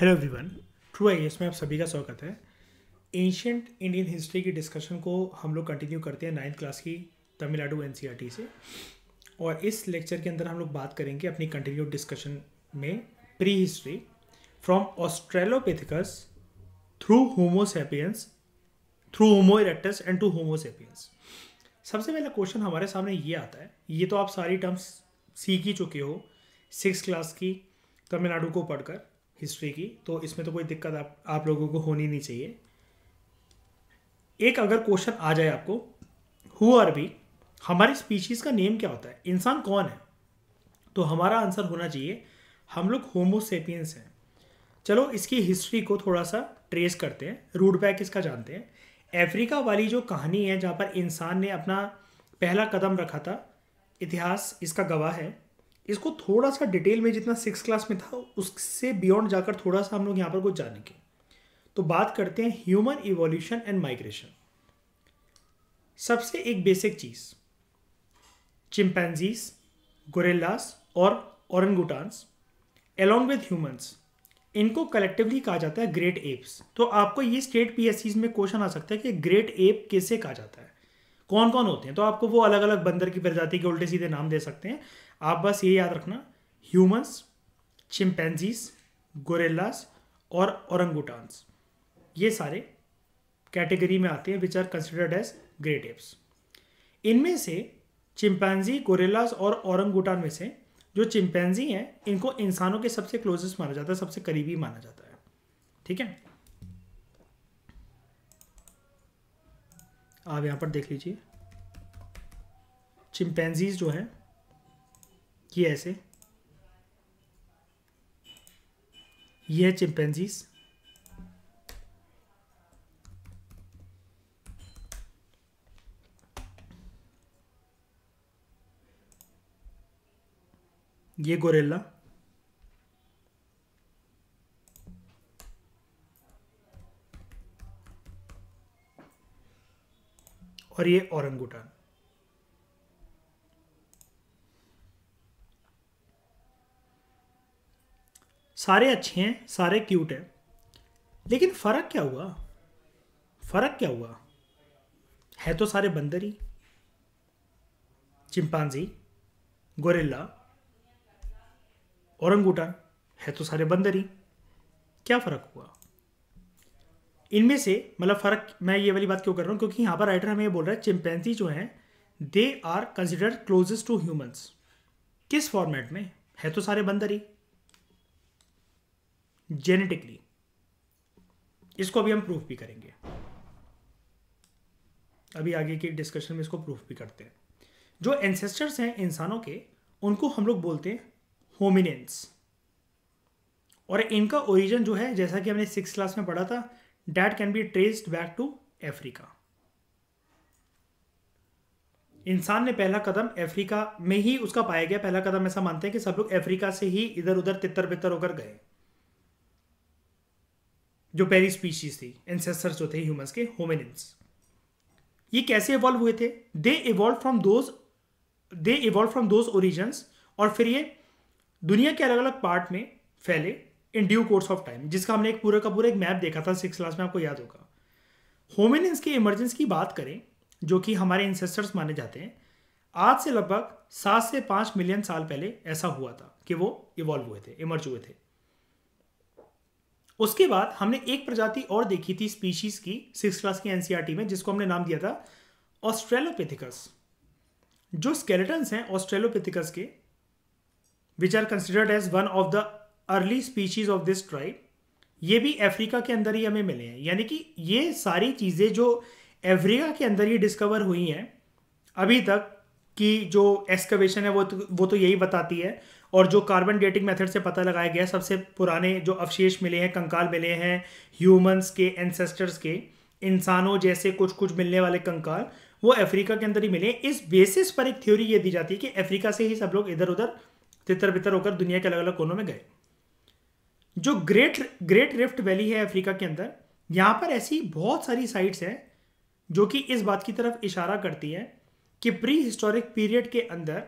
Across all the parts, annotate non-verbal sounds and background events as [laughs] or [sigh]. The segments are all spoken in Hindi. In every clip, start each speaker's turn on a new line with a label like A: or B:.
A: हेलो एवरीवन ट्रू आई में आप सभी का स्वागत है एंशंट इंडियन हिस्ट्री की डिस्कशन को हम लोग कंटिन्यू करते हैं नाइन्थ क्लास की तमिलनाडु एन e से और इस लेक्चर के अंदर हम लोग बात करेंगे अपनी कंटिन्यू डिस्कशन में pre history from Australopithecus through homo sapiens through homo erectus and to homo sapiens सबसे पहला क्वेश्चन हमारे सामने ये आता है ये तो आप सारी टर्म्स सीख ही चुके हो सिक्स क्लास की तमिलनाडु को पढ़कर हिस्ट्री की तो इसमें तो कोई दिक्कत आप आप लोगों को होनी नहीं चाहिए एक अगर क्वेश्चन आ जाए आपको हु आर बी हमारी स्पीशीज़ का नेम क्या होता है इंसान कौन है तो हमारा आंसर होना चाहिए हम लोग होमोसेपियंस हैं चलो इसकी हिस्ट्री को थोड़ा सा ट्रेस करते हैं रूट बैक इसका जानते हैं अफ्रीका वाली जो कहानी है जहाँ पर इंसान ने अपना पहला कदम रखा था इतिहास इसका गवाह है इसको थोड़ा सा डिटेल में जितना सिक्स क्लास में था उससे बियॉन्ड जाकर थोड़ा सा हम लोग यहाँ पर कुछ जानेंगे तो बात करते हैं ह्यूमन इवोल्यूशन एंड माइग्रेशन सबसे एक बेसिक चीज़ चिंपैनजीज गोरेलास और औरनगुटान्स एलोंग विद ह्यूमंस इनको कलेक्टिवली कहा जाता है ग्रेट एप्स तो आपको ये स्टेट पीएससीज में क्वेश्चन आ सकता है कि ग्रेट एप किसे कहा जाता है कौन कौन होते हैं तो आपको वो अलग अलग बंदर की प्रजाति के उल्टे सीधे नाम दे सकते हैं आप बस ये याद रखना ह्यूमंस चिमपैंजीज गोरेलास और औरंगुटान्स ये सारे कैटेगरी में आते हैं which are considered as great apes इनमें से चिंपैंजी गोरेलास और औरंगुटान में से जो चिंपैंजी हैं इनको इंसानों के सबसे क्लोजेस्ट माना जाता है सबसे करीबी माना जाता है ठीक है आप यहाँ पर देख लीजिए चिंपैंजीज जो हैं ये ऐसे ये है चिंपेंजीज ये गोरेला और ये औरंगुटान सारे अच्छे हैं सारे क्यूट हैं लेकिन फ़र्क क्या हुआ फ़र्क क्या हुआ है तो सारे बंदर ही चिंपांजी गोरिल्ला औरंगूटन है तो सारे बंदर ही क्या फ़र्क हुआ इनमें से मतलब फ़र्क मैं ये वाली बात क्यों कर रहा हूँ क्योंकि यहाँ पर राइटर हमें ये बोल रहा है चिंपैंसी जो हैं they are consider closest to humans किस फॉर्मेट में है तो सारे बंदर ही जेनेटिकली इसको अभी हम प्रूफ भी करेंगे अभी आगे की डिस्कशन में इसको प्रूफ भी करते हैं जो एंसेस्टर्स हैं इंसानों के उनको हम लोग बोलते हैं होमिनेंस और इनका ओरिजिन जो है जैसा कि हमने सिक्स क्लास में पढ़ा था that can be traced back to Africa इंसान ने पहला कदम अफ्रीका में ही उसका पाया गया पहला कदम ऐसा मानते हैं कि सब लोग अफ्रीका से ही इधर उधर तितर बितर होकर गए जो पहली स्पीशीज थी एंसेस्टर्स जो थे ह्यूमंस के होमिनिन्स ये कैसे इवॉल्व हुए थे they evolve from those they evolve from those origins और फिर ये दुनिया के अलग अलग पार्ट में फैले in due course of time जिसका हमने एक पूरा का पूरा एक मैप देखा था सिक्स क्लास में आपको याद होगा होमिनिन्स के इमरजेंस की बात करें जो कि हमारे इंसेस्टर्स माने जाते हैं आज से लगभग सात से पाँच मिलियन साल पहले ऐसा हुआ था कि वो इवॉल्व हुए थे इमर्ज हुए थे उसके बाद हमने एक प्रजाति और देखी थी स्पीशीज की सिक्स क्लास की एनसीआरटी e में जिसको हमने नाम दिया था ऑस्ट्रेलोपिथिकस जो स्केलेटन्स हैं ऑस्ट्रेलोपेथिकस के which are considered as one of the early species of this tribe ये भी अफ्रीका के अंदर ही हमें मिले हैं यानी कि ये सारी चीज़ें जो अफ्रीका के अंदर ही डिस्कवर हुई हैं अभी तक कि जो एक्सकवेशन है वो तो वो तो यही बताती है और जो कार्बन डेटिंग मेथड से पता लगाया गया सबसे पुराने जो अवशेष मिले हैं कंकाल मिले हैं ह्यूमंस के एंसेस्टर्स के इंसानों जैसे कुछ कुछ मिलने वाले कंकाल वो अफ्रीका के अंदर ही मिले इस बेसिस पर एक थ्योरी ये दी जाती है कि अफ्रीका से ही सब लोग इधर उधर तितर बितर होकर दुनिया के अलग अलग कोनों में गए जो ग्रेट ग्रेट रिफ्ट वैली है अफ्रीका के अंदर यहाँ पर ऐसी बहुत सारी साइट्स हैं जो कि इस बात की तरफ इशारा करती है कि प्री हिस्टोरिक पीरियड के अंदर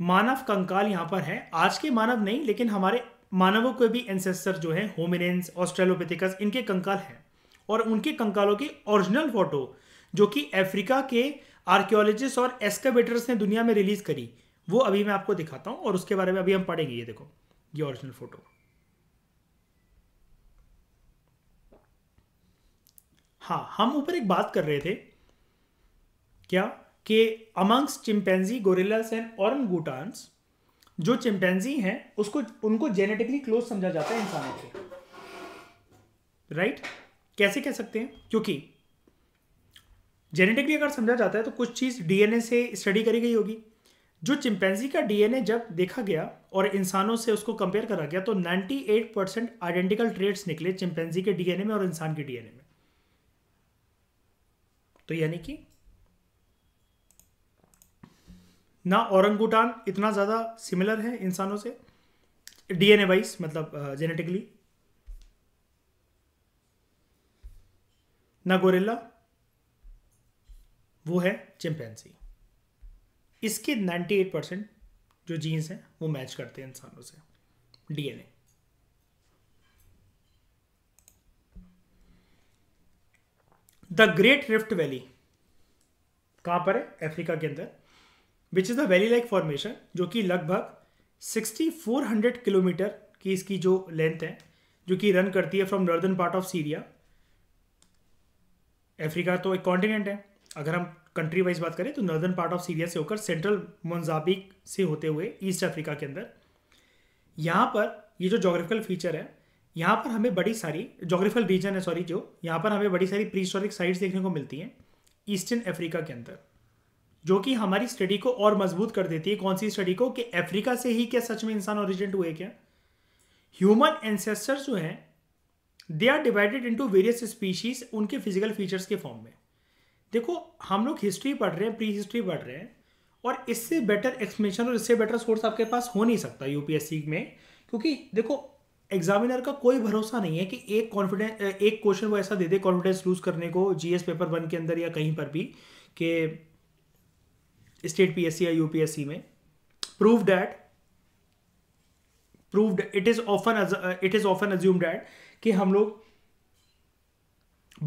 A: मानव कंकाल यहाँ पर है आज के मानव नहीं लेकिन हमारे मानवों के भी एंसेस्टर जो है होमिनेंस ऑस्ट्रेलोपेथिकस इनके कंकाल हैं और उनके कंकालों की ओरिजिनल फोटो जो कि अफ्रीका के आर्कियोलॉजिस्ट और एस्कावेटर्स ने दुनिया में रिलीज करी वो अभी मैं आपको दिखाता हूँ और उसके बारे में अभी हम पढ़ेंगे ये देखो ये ओरिजिनल फोटो हाँ हम ऊपर एक बात कर रहे थे क्या कि amongst chimpanzee gorillas and orangutans जो चिंपैंजी हैं उसको उनको जेनेटिकली क्लोज समझा जाता है इंसानों से राइट कैसे कह सकते हैं क्योंकि जेनेटिकली अगर समझा जाता है तो कुछ चीज़ डीएनए से स्टडी करी गई होगी जो चिंपैंजी का डीएनए जब देखा गया और इंसानों से उसको कंपेयर करा गया तो 98 परसेंट आइडेंटिकल ट्रेड्स निकले चिंपैंजी के डीएनए में और इंसान के डीएनए में तो यानी कि ना औरंगुटान इतना ज़्यादा सिमिलर है इंसानों से डीएनए वाइज मतलब जेनेटिकली ना गोरेला वो है चिंपैंसी इसके 98 परसेंट जो जीन्स हैं वो मैच करते हैं इंसानों से DNA the great rift valley कहां पर है अफ्रीका के अंदर which is a valley like formation जो कि लगभग 6400 किलोमीटर की इसकी जो लेंथ है जो कि रन करती है from northern part of Syria Africa तो एक कॉन्टिनेंट है अगर हम कंट्री वाइज बात करें तो नॉर्दर्न पार्ट ऑफ सीरिया से होकर सेंट्रल मोजाबिक से होते हुए ईस्ट अफ्रीका के अंदर यहाँ पर ये जो जोग्राफिकल फीचर है यहाँ पर हमें बड़ी सारी जोग्राफिकल रीजन है सॉरी जो यहाँ पर हमें बड़ी सारी प्री हिस्टोरिक साइट्स देखने को मिलती हैं ईस्टर्न अफ्रीका के अंदर जो कि हमारी स्टडी को और मजबूत कर देती है कौन सी स्टडी को कि अफ्रीका से ही क्या सच में इंसान ओरिजिनेट हुए क्या ह्यूमन एंसेस्टर्स जो हैं they are divided into various species उनके फिजिकल फीचर्स के फॉर्म में देखो हम लोग हिस्ट्री पढ़ रहे हैं प्री हिस्ट्री पढ़ रहे हैं और इससे बेटर एक्सप्लेनेशन और इससे बेटर सोर्स आपके पास हो नहीं सकता यूपीएससी में क्योंकि देखो एग्जामिनर का कोई भरोसा नहीं है कि एक कॉन्फिडेंस एक क्वेश्चन वो ऐसा दे दे कॉन्फिडेंस लूज करने को जीएस पेपर वन के अंदर या कहीं पर भी कि स्टेट पीएससी या यूपीएससी में prove that prove it is often it is often assume that कि हम लोग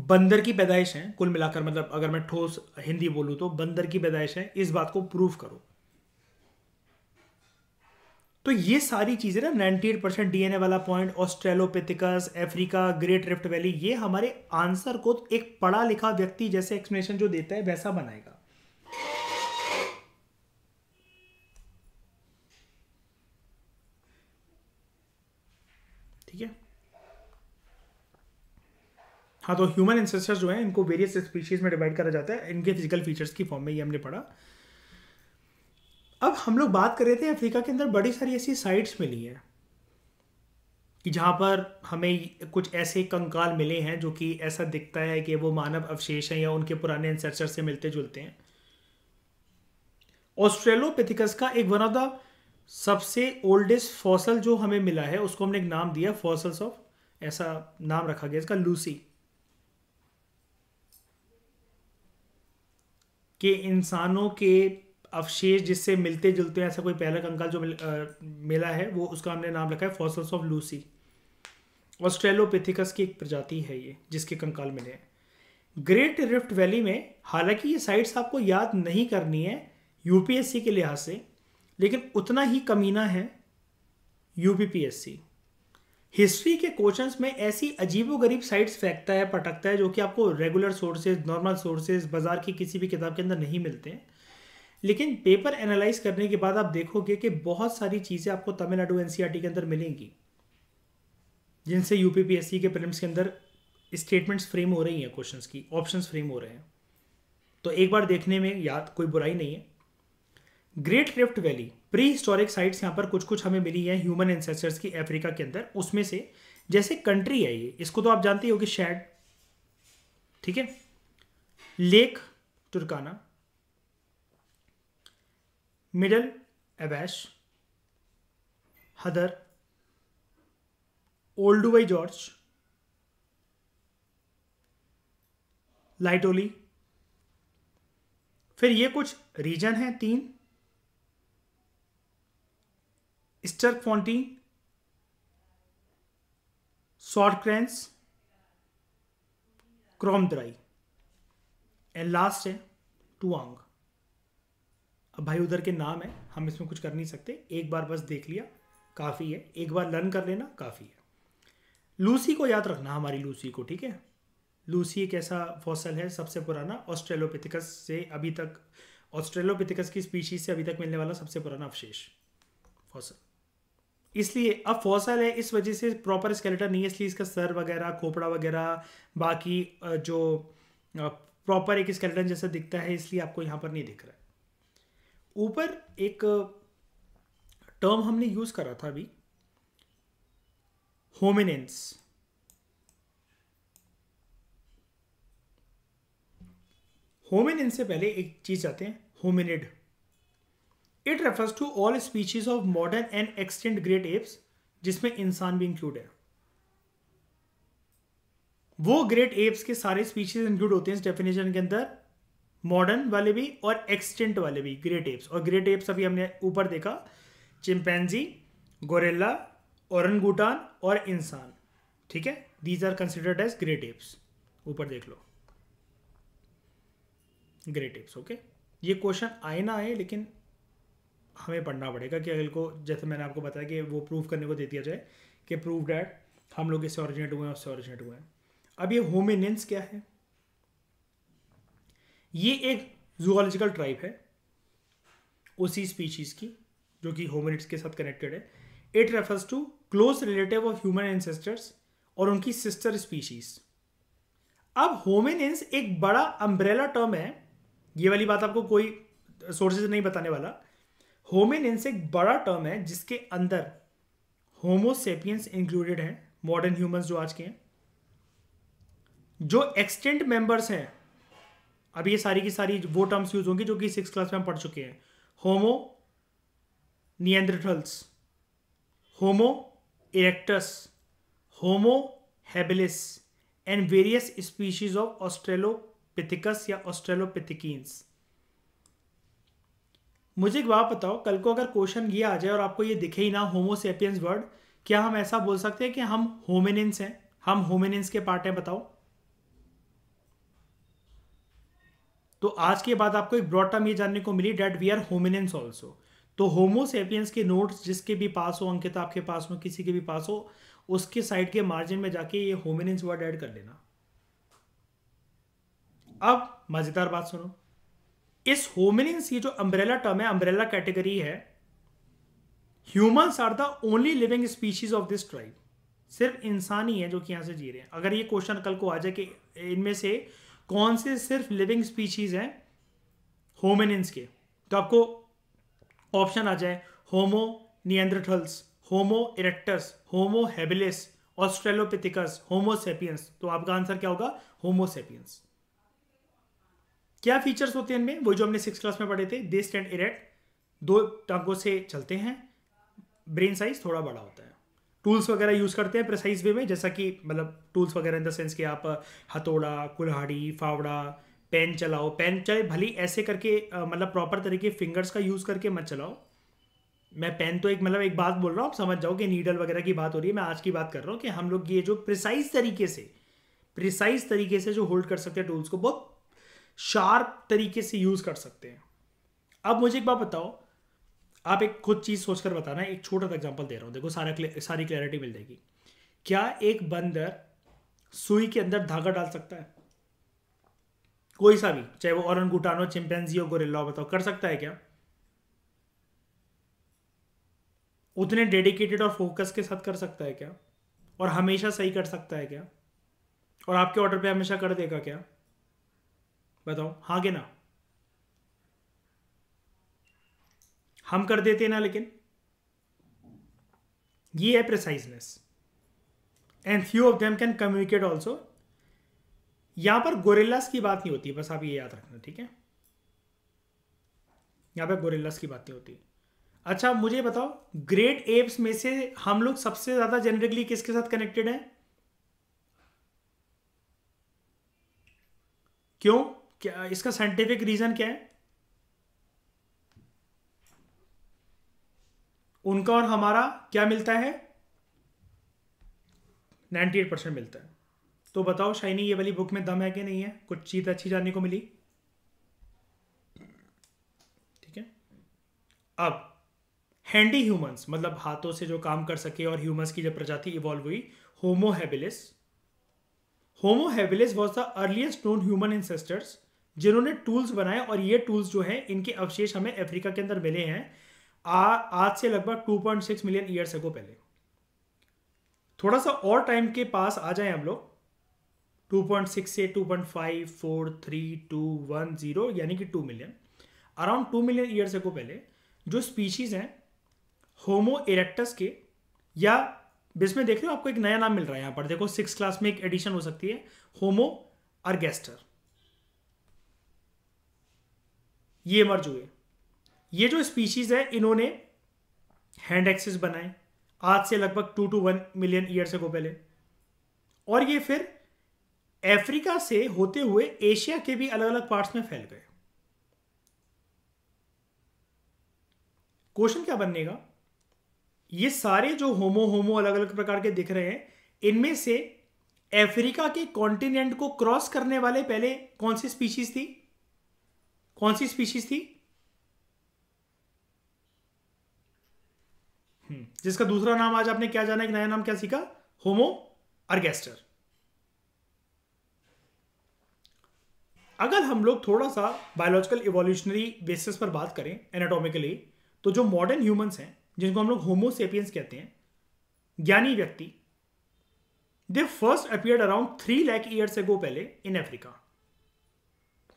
A: बंदर की पैदाइश है कुल मिलाकर मतलब अगर मैं ठोस हिंदी बोलूं तो बंदर की पैदाइश है इस बात को प्रूव करो तो ये सारी चीज़ें ना 98 परसेंट डीएनए वाला point Australopithecus Africa great rift valley ये हमारे आंसर को एक पढ़ा लिखा व्यक्ति जैसे एक्सप्लेनेशन जो देता है वैसा बनाएगा हाँ तो ह्यूमन एंसेस्टर्स जो है इनको वेरियस स्पीशीज़ में डिवाइड करा जाता है इनके फिजिकल फीचर्स की फॉर्म में ये हमने पढ़ा अब हम लोग बात कर रहे थे अफ्रीका के अंदर बड़ी सारी ऐसी साइट्स मिली हैं कि जहाँ पर हमें कुछ ऐसे कंकाल मिले हैं जो कि ऐसा दिखता है कि वो मानव अवशेष हैं या उनके पुराने एंसेस्टर से मिलते जुलते हैं ऑस्ट्रेलोपिथिकस का एक वन ऑफ द सबसे ओल्डेस्ट फॉसल जो हमें मिला है उसको हमने एक नाम दिया फॉसल्स ऑफ ऐसा नाम रखा गया इसका लूसी कि इंसानों के अवशेष जिससे मिलते जुलते ऐसा कोई पहला कंकाल जो मिल, आ, मिला है वो उसका हमने नाम रखा है फॉसल्स ऑफ लूसी ऑस्ट्रेलोपिथिकस की एक प्रजाति है ये जिसके कंकाल मिले हैं ग्रेट रिफ्ट वैली में हालांकि ये साइट्स आपको याद नहीं करनी है यूपीएससी के लिहाज से लेकिन उतना ही कमीना है यूपीपीएससी हिस्ट्री के क्वेश्चंस में ऐसी अजीबो गरीब साइट्स फेंकता है पटकता है जो कि आपको रेगुलर सोर्सेज नॉर्मल सोर्सेज बाजार की किसी भी किताब के अंदर नहीं मिलते हैं लेकिन पेपर एनालाइज करने के बाद आप देखोगे कि बहुत सारी चीज़ें आपको तमिलनाडु एन e के अंदर मिलेंगी जिनसे यूपीपीएससी के प्रिलिम्स के अंदर स्टेटमेंट्स फ्रेम हो रही हैं क्वेश्चंस की ऑप्शंस फ्रेम हो रहे हैं तो एक बार देखने में याद कोई बुराई नहीं है great rift valley pre historic sites यहाँ पर कुछ कुछ हमें मिली है ह्यूमन एंसेस्टर्स की अफ्रीका के अंदर उसमें से जैसे कंट्री है ये इसको तो आप जानते ही हो कि शेड ठीक है लेक तुर्काना मिडल एवैश हदर ओल्ड जॉर्ज लाइटोली फिर ये कुछ रीजन हैं तीन स्टर फॉन्टिंग शॉर्ट क्रोम द्राई एंड लास्ट है टुआंग अब भाई उधर के नाम है हम इसमें कुछ कर नहीं सकते एक बार बस देख लिया काफ़ी है एक बार लर्न कर लेना काफ़ी है लूसी को याद रखना हमारी लूसी को ठीक है लूसी एक ऐसा फॉसल है सबसे पुराना ऑस्ट्रेलोपिथिकस से अभी तक ऑस्ट्रेलोपिथिकस की स्पीशीज से अभी तक मिलने वाला सबसे पुराना अवशेष फॉसल इसलिए अब फॉसल है इस वजह से प्रॉपर स्केलेटन नहीं है इसलिए इसका सर वगैरह खोपड़ा वगैरह बाकी जो प्रॉपर एक स्केलेटन जैसा दिखता है इसलिए आपको यहाँ पर नहीं दिख रहा है ऊपर एक टर्म हमने यूज़ करा था अभी होमिनेंस होमिनेंस से पहले एक चीज़ आते हैं hominid it refers to all species of modern and extant great apes जिसमें इंसान भी इंक्लूड है वो ग्रेट एप्स के सारे स्पीशीज इंक्लूड होते हैं इस डेफिनेशन के अंदर मॉडर्न वाले भी और एक्सटेंट वाले भी ग्रेट एप्स और ग्रेट एप्स अभी हमने ऊपर देखा चिंपैनजी गोरेला औरंगूटान और इंसान ठीक है these are considered as great apes ऊपर देख लो ग्रेट एप्स ओके ये क्वेश्चन आए ना आए लेकिन हमें पढ़ना पड़ेगा कि अगले को जैसे मैंने आपको बताया कि वो प्रूफ करने को दे दिया जाए कि प्रूफ डैट हम लोग इससे ऑरिजिनेट हुए हैं उससे ऑरिजिनेट हुए हैं अब ये होमिनिन्स क्या है ये एक जूलॉजिकल ट्राइब है उसी स्पीशीज़ की जो कि होमिनिट्स के साथ कनेक्टेड है it refers to close relative of human ancestors और उनकी सिस्टर स्पीशीज अब होमिनिन्स एक बड़ा अम्ब्रेला टर्म है ये वाली बात आपको कोई सोर्सेज नहीं बताने वाला होमिनिन्स एक बड़ा टर्म है जिसके अंदर होमोसेपियंस इंक्लूडेड हैं मॉडर्न ह्यूमंस जो आज के हैं जो एक्सटेंट मेंबर्स हैं अब ये सारी की सारी वो टर्म्स यूज होंगे जो कि सिक्स क्लास में हम पढ़ चुके हैं homo Neanderthals homo erectus homo habilis and various species of Australopithecus या ऑस्ट्रेलोपिथिकीन्स मुझे एक बात बताओ कल को अगर क्वेश्चन ये आ जाए और आपको ये दिखे ही ना होमोसेपियंस वर्ड क्या हम ऐसा बोल सकते हैं कि हम होमिनिन्स हैं हम होमिनिन्स के पार्ट हैं बताओ तो आज के बाद आपको एक ब्रॉड टर्म ये जानने को मिली that we are hominins also तो होमोसेपियंस के नोट्स जिसके भी पास हो अंकित आपके पास हो किसी के भी पास हो उसके साइड के मार्जिन में जाके ये होमिनिन्स वर्ड ऐड कर लेना अब मजेदार बात सुनो इस होमिनिन्स ये जो अम्ब्रेला टर्म है अम्ब्रेला कैटेगरी है humans are the only living species of this tribe सिर्फ इंसान ही है जो कि यहां से जी रहे हैं अगर ये क्वेश्चन कल को आ जाए कि इनमें से कौन से सिर्फ लिविंग स्पीशीज हैं होमिनिन्स के तो आपको ऑप्शन आ जाए homo Neanderthals homo erectus homo habilis Australopithecus homo sapiens तो आपका आंसर क्या होगा होमोसेपियंस क्या फीचर्स होते हैं इनमें वही जो हमने सिक्स क्लास में पढ़े थे दे स्टैंड इरेक्ट दो टांगों से चलते हैं ब्रेन साइज थोड़ा बड़ा होता है टूल्स वगैरह यूज़ करते हैं प्रेसाइज वे में जैसा कि मतलब टूल्स वगैरह इन द सेंस कि आप हथौड़ा कुल्हाड़ी फावड़ा पेन चलाओ पेन चाहे भले ऐसे करके मतलब प्रॉपर तरीके फिंगर्स का यूज़ करके मत चलाओ मैं पेन तो एक मतलब एक बात बोल रहा हूँ आप समझ जाओ कि नीडल वगैरह की बात हो रही है मैं आज की बात कर रहा हूँ कि हम लोग ये जो प्रिसाइज तरीके से प्रिसाइज तरीके से जो होल्ड कर सकते हैं टूल्स को बहुत शार्प तरीके से यूज़ कर सकते हैं अब मुझे एक बात बताओ आप एक खुद चीज़ सोचकर बताना एक छोटा सा एग्जाम्पल दे रहा हूं देखो सारा सारी क्लैरिटी मिल जाएगी क्या एक बंदर सुई के अंदर धागा डाल सकता है कोई सा भी चाहे वो औरन गुटानो चिंपेन्जी हो गोरिल्ला बताओ कर सकता है क्या उतने डेडिकेटेड और फोकस के साथ कर सकता है क्या और हमेशा सही कर सकता है क्या और आपके ऑर्डर पे हमेशा कर देगा क्या बताओ हाँ के ना हम कर देते ना लेकिन ये है preciseness and few of them can communicate also यहां पर गोरेलास की बात नहीं होती बस आप ये याद रखना ठीक है यहां पे गोरेलास की बात नहीं होती अच्छा मुझे बताओ ग्रेट एप्स में से हम लोग सबसे ज्यादा जनरली किसके साथ कनेक्टेड हैं क्यों क्या इसका साइंटिफिक रीज़न क्या है उनका और हमारा क्या मिलता है 98 परसेंट मिलता है तो बताओ शाइनी ये वाली बुक में दम है कि नहीं है कुछ चीज़ अच्छी जानने को मिली ठीक है अब हैंडी ह्यूमंस मतलब हाथों से जो काम कर सके और ह्यूमंस की जब प्रजाति इवॉल्व हुई homo habilis homo habilis was the earliest known human ancestors जिन्होंने टूल्स बनाए और ये टूल्स जो हैं इनके अवशेष हमें अफ्रीका के अंदर मिले हैं आ, आज से लगभग 2.6 मिलियन ईयर्स को पहले थोड़ा सा और टाइम के पास आ जाए हम लोग 2.6 से 2.5 4 थ्री टू वन जीरो यानी कि 2 मिलियन अराउंड 2 मिलियन ईयर्स को पहले जो स्पीशीज़ हैं होमो इरेक्टस के या इसमें देख रहे हो आपको एक नया नाम मिल रहा है यहाँ पर देखो सिक्स क्लास में एक एडिशन हो सकती है होमो अर्गेस्टर ये मर्ज हुए ये जो स्पीशीज़ है इन्होंने हैंड एक्सेस बनाए आज से लगभग two two one million years को पहले और ये फिर अफ्रीका से होते हुए एशिया के भी अलग अलग पार्ट्स में फैल गए क्वेश्चन क्या बनेगा ये सारे जो होमो होमो अलग अलग प्रकार के दिख रहे हैं इनमें से अफ्रीका के कॉन्टिनेंट को क्रॉस करने वाले पहले कौन सी स्पीशीज थी कौन सी स्पीशीज थी हम्म, जिसका दूसरा नाम आज आपने क्या जाना एक नया नाम क्या सीखा होमो अर्गेस्टर अगर हम लोग थोड़ा सा बायोलॉजिकल इवोल्यूशनरी बेसिस पर बात करें एनाटॉमिकली तो जो मॉडर्न ह्यूमंस हैं जिनको हम लोग होमोसेपियंस कहते हैं ज्ञानी व्यक्ति they first appear around three lakh years ago पहले इन अफ्रीका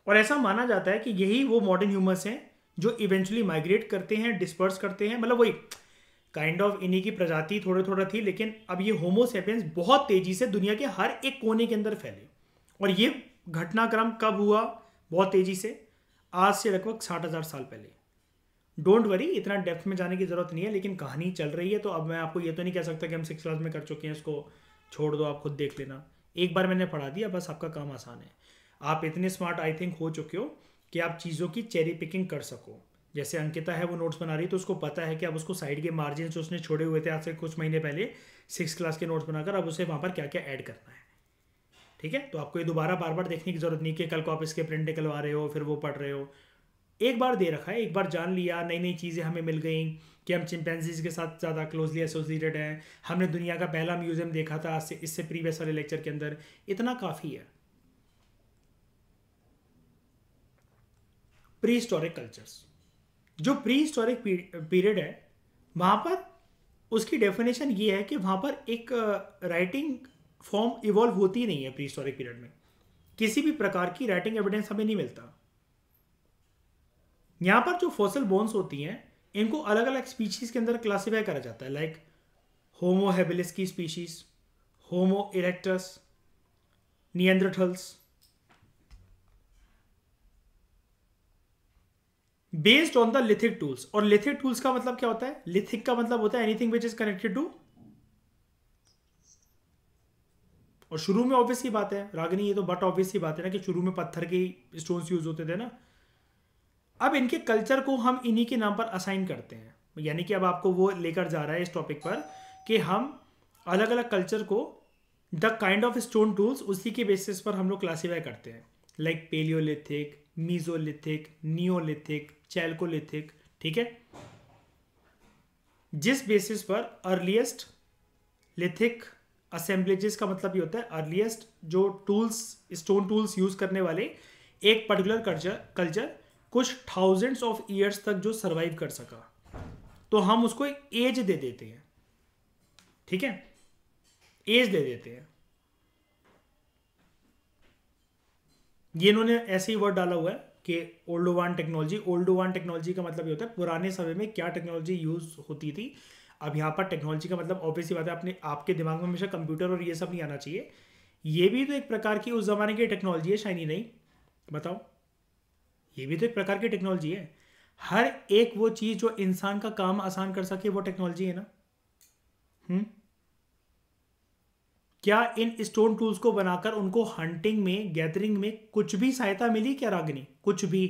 A: और ऐसा माना जाता है कि यही वो मॉडर्न ह्यूमस हैं जो इवेंचुअली माइग्रेट करते हैं डिस्पर्स करते हैं मतलब वही काइंड ऑफ इन्हीं की प्रजाति थोड़ा थोड़ा थी लेकिन अब ये होमोसेपियंस बहुत तेजी से दुनिया के हर एक कोने के अंदर फैले और ये घटनाक्रम कब हुआ बहुत तेजी से आज से लगभग साठ हज़ार साल पहले डोंट वरी इतना डेप्थ में जाने की ज़रूरत नहीं है लेकिन कहानी चल रही है तो अब मैं आपको ये तो नहीं कह सकता कि हम सिक्स क्लास में कर चुके हैं इसको छोड़ दो आप खुद देख लेना एक बार मैंने पढ़ा दिया बस आपका काम आसान है आप इतने स्मार्ट आई थिंक हो चुके हो कि आप चीज़ों की चेरी पिकिंग कर सको जैसे अंकिता है वो नोट्स बना रही है तो उसको पता है कि अब उसको साइड के मार्जिन जो उसने छोड़े हुए थे आज से कुछ महीने पहले सिक्स क्लास के नोट्स बनाकर अब उसे वहाँ पर क्या क्या ऐड करना है ठीक है तो आपको ये दोबारा बार बार देखने की ज़रूरत नहीं कि कल को आप इसके प्रिंट निकलवा रहे हो फिर वो पढ़ रहे हो एक बार दे रखा है एक बार जान लिया नई नई चीज़ें हमें मिल गई कि हम चिंपैंजीज के साथ ज़्यादा क्लोजली एसोसिएटेड हैं हमने दुनिया का पहला म्यूज़ियम देखा था आज से इससे प्रीवियस वाले लेक्चर के अंदर इतना काफ़ी है प्री हिस्टोरिक कल्चर्स जो प्री हिस्टोरिक पीरियड है वहाँ पर उसकी डेफिनेशन ये है कि वहाँ पर एक राइटिंग फॉर्म इवॉल्व होती नहीं है प्री हिस्टोरिक पीरियड में किसी भी प्रकार की राइटिंग एविडेंस हमें नहीं मिलता यहाँ पर जो फॉसल बोन्स होती हैं इनको अलग अलग स्पीशीज के अंदर क्लासीफाई करा जाता है लाइक होमोहेबिलिस की species homo erectus Neanderthals based on the lithic tools और लिथिक टूल्स का मतलब क्या होता है लिथिक का मतलब होता है anything which is connected to और शुरू में ऑब्वियस ही बात है रागनी ये तो बट ऑब्वियस ही बात है ना कि शुरू में पत्थर के स्टोन्स यूज होते थे ना अब इनके कल्चर को हम इन्हीं के नाम पर असाइन करते हैं यानी कि अब आपको वो लेकर जा रहा है इस टॉपिक पर कि हम अलग अलग कल्चर को the kind of stone tools उसी के बेसिस पर हम लोग क्लासीफाई करते हैं like palaeolithic mesolithic neolithic chalcolithic ठीक है जिस बेसिस पर अर्लीस्ट लिथिक असेंबलेजेस का मतलब ये होता है अर्लीस्ट जो टूल्स स्टोन टूल्स यूज करने वाले एक पर्टिकुलर कल्चर कल्चर कुछ थाउजेंड्स ऑफ ईयर्स तक जो सरवाइव कर सका तो हम उसको एक एज दे देते हैं ठीक है एज दे देते हैं ये इन्होंने ऐसे ही वर्ड डाला हुआ है कि Oldowan technology Oldowan technology का मतलब ये होता है पुराने समय में क्या टेक्नोलॉजी यूज़ होती थी अब यहाँ पर टेक्नोलॉजी का मतलब ऑब्वियसली बात है अपने आपके दिमाग में हमेशा कंप्यूटर और ये सब नहीं आना चाहिए ये भी तो एक प्रकार की उस ज़माने की टेक्नोलॉजी है शाइनी नहीं बताओ ये भी तो एक प्रकार की टेक्नोलॉजी है हर एक वो चीज़ जो इंसान का काम आसान कर सके वो टेक्नोलॉजी है ना हम्म क्या इन स्टोन टूल्स को बनाकर उनको हंटिंग में गैदरिंग में कुछ भी सहायता मिली क्या रागिनी कुछ भी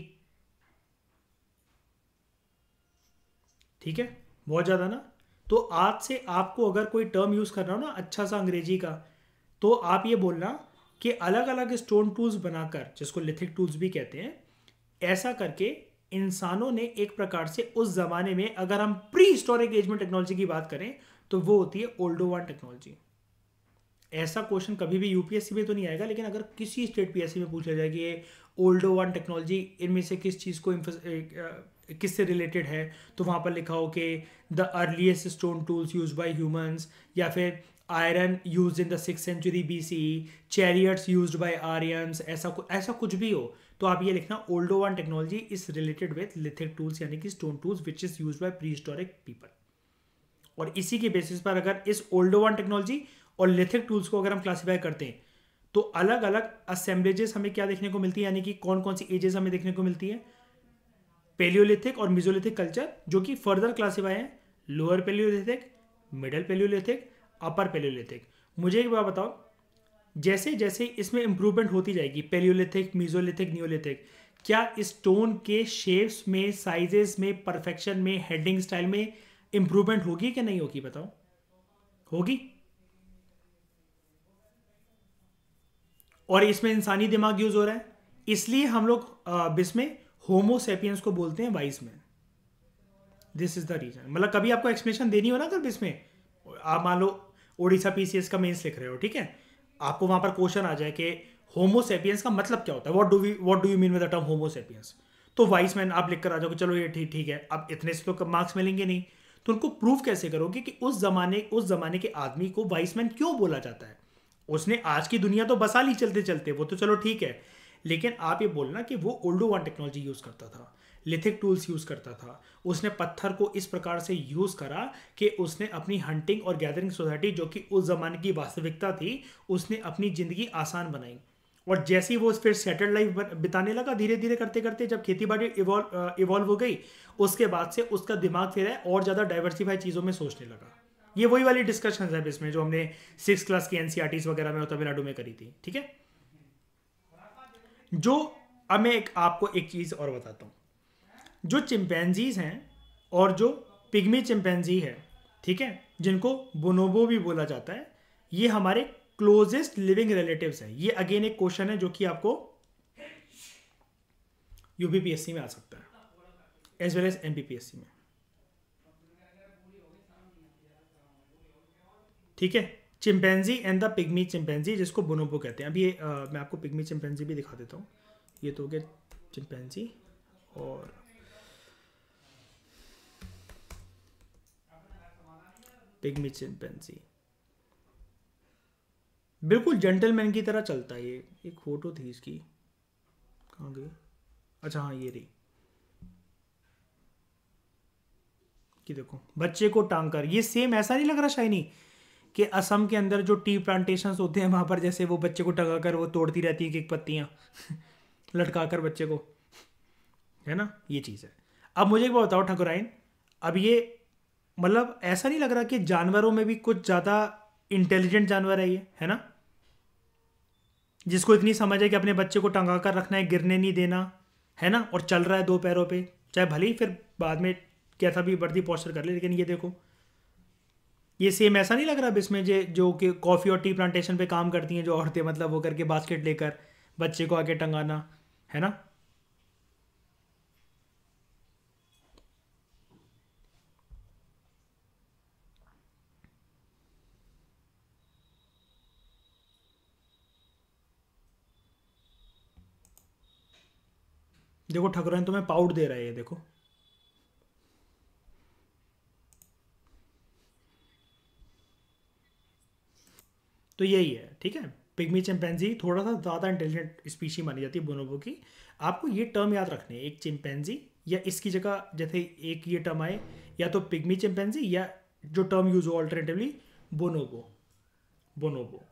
A: ठीक है बहुत ज़्यादा ना तो आज से आपको अगर कोई टर्म यूज़ कर रहा हो ना अच्छा सा अंग्रेजी का तो आप ये बोलना कि अलग अलग स्टोन टूल्स बनाकर जिसको लिथिक टूल्स भी कहते हैं ऐसा करके इंसानों ने एक प्रकार से उस ज़माने में अगर हम प्री हिस्टोरिक एज में टेक्नोलॉजी की बात करें तो वो होती है ओल्डोवान टेक्नोलॉजी ऐसा क्वेश्चन कभी भी यूपीएससी में तो नहीं आएगा लेकिन अगर किसी स्टेट पीएससी में पूछा जाए कि ये ओल्डो वन टेक्नोलॉजी इनमें से किस चीज़ को किससे रिलेटेड है तो वहाँ पर लिखा हो कि the earliest stone tools use by humans या फिर iron use in the six century B C chariots use by Aryans ऐसा ऐसा कुछ भी हो तो आप ये लिखना Oldowan technology is related with lithic tools यानी कि stone tools which is use by prehistoric people और इसी के बेसिस पर अगर इस ओल्डो वन टेक्नोलॉजी और लेथिक टूल्स को अगर हम क्लासीफाई करते हैं तो अलग अलग असेंबलेजेस हमें क्या देखने को मिलती है यानी कि कौन कौन सी एजेस हमें देखने को मिलती है पेलियोलिथिक और मिजोलिथिक कल्चर जो कि फर्दर क्लासीफाई है lower palaeolithic middle palaeolithic upper palaeolithic मुझे एक बार बताओ जैसे जैसे इसमें इंप्रूवमेंट होती जाएगी पेलियोलिथिक मिजोलिथिक न्योलिथिक क्या स्टोन के शेप्स में साइजेस में परफेक्शन में हेडिंग स्टाइल में इंप्रूवमेंट होगी कि नहीं होगी बताओ होगी और इसमें इंसानी दिमाग यूज हो रहा है इसलिए हम लोग इसमें होमोसेपियंस को बोलते हैं wise man this is the reason मतलब कभी आपको एक्सप्लेनेशन देनी हो ना अगर इसमें आप मान लो ओडिशा पीसीएस का मेंस लिख रहे हो ठीक है आपको वहां पर क्वेश्चन आ जाए कि होमोसेपियंस का मतलब क्या होता है what do we what do you mean with the term homo sapiens तो वाइस मैन आप लिख कर आ जाओगे चलो ये ठीक ठीक है अब इतने से तो मार्क्स मिलेंगे नहीं तो उनको प्रूव कैसे करोगे कि उस जमाने उस जमाने के आदमी को वाइस मैन क्यों बोला जाता है उसने आज की दुनिया तो बसा ली चलते चलते वो तो चलो ठीक है लेकिन आप ये बोलना कि वो ओल्डो वन टेक्नोलॉजी यूज़ करता था लिथिक टूल्स यूज़ करता था उसने पत्थर को इस प्रकार से यूज़ करा कि उसने अपनी हंटिंग और गैदरिंग सोसाइटी जो कि उस ज़माने की वास्तविकता थी उसने अपनी ज़िंदगी आसान बनाई और जैसे ही वो फिर सेटल लाइफ बिताने लगा धीरे धीरे करते करते जब खेती बाड़ी इवॉल्व हो गई उसके बाद से उसका दिमाग फिर है और ज़्यादा डाइवर्सिफाई चीज़ों में सोचने लगा ये वही वाली डिस्कशन है इसमें जो हमने सिक्स क्लास की एनसीआरटीज e वगैरह में तमिलनाडु में करी थी ठीक है जो अब मैं एक आपको एक चीज़ और बताता हूं जो चिंपैनजीज हैं और जो पिग्मी चिंपैनजी है ठीक है जिनको बोनोबो भी बोला जाता है ये हमारे क्लोजेस्ट लिविंग रिलेटिव्स हैं ये अगेन एक क्वेश्चन है जो कि आपको यूपीपीएससी में आ सकता है एज वेल एज एमपीपीएससी में ठीक है chimpanzee and the pygmy chimpanzee जिसको बोनोबो कहते हैं अब ये आ, मैं आपको पिग्मी चिंपैंजी भी दिखा देता हूँ ये तो हो गया और पिग्मी चिंपैंजी बिल्कुल जेंटलमैन की तरह चलता है ये एक फोटो थी इसकी कहाँ गई अच्छा हाँ ये रही कि देखो बच्चे को टांग कर ये सेम ऐसा नहीं लग रहा शाइनी कि असम के अंदर जो टी प्लांटेशंस होते हैं वहाँ पर जैसे वो बच्चे को टगा कर वो तोड़ती रहती हैं कि पत्तियाँ [laughs] लटका कर बच्चे को है ना ये चीज़ है अब मुझे एक बात बताओ ठकुराइन अब ये मतलब ऐसा नहीं लग रहा कि जानवरों में भी कुछ ज़्यादा इंटेलिजेंट जानवर है ये है ना जिसको इतनी समझ है कि अपने बच्चे को टंगा कर रखना है गिरने नहीं देना है ना और चल रहा है दो पैरों पे चाहे भले ही फिर बाद में कैसा भी बढ़ती पॉस्चर कर ले लेकिन ये देखो ये सेम ऐसा नहीं लग रहा अब इसमें जे जो कि कॉफ़ी और टी प्लांटेशन पे काम करती हैं जो औरतें मतलब वो करके बास्केट लेकर बच्चे को आगे टंगाना है ना देखो तो तुम्हें पाउड दे रहा है ये देखो तो यही है ठीक है पिगमी चिंपैंजी थोड़ा सा ज़्यादा इंटेलिजेंट स्पीशी मानी जाती है बोनोबो की आपको ये टर्म याद रखनी है एक चिंपैंजी या इसकी जगह जैसे एक ये टर्म आए या तो पिगमी चिंपैंजी या जो टर्म यूज हो ऑल्टरनेटिवली बोनोबो बोनोबो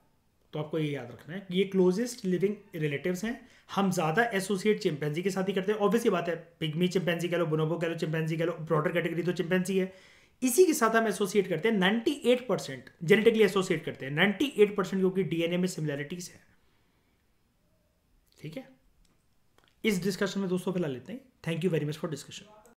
A: तो आपको ये याद रखना है ये क्लोजेस्ट लिविंग रिलेटिव्स हैं हम ज़्यादा एसोसिएट चिंपैंजी के साथ ही करते हैं ऑब्वियसली बात है पिगमी चिंपैंजी कह लो बोनोबो कह लो चिंपैंजी कह लो ब्रॉडर कैटेगरी तो चिंपैंजी है इसी के साथ हम एसोसिएट करते हैं 98 परसेंट जेनेटिकली एसोसिएट करते हैं 98 परसेंट क्योंकि डीएनए में सिमिलैरिटीज है ठीक है इस डिस्कशन में दोस्तों फिलहाल लेते हैं thank you very much for discussion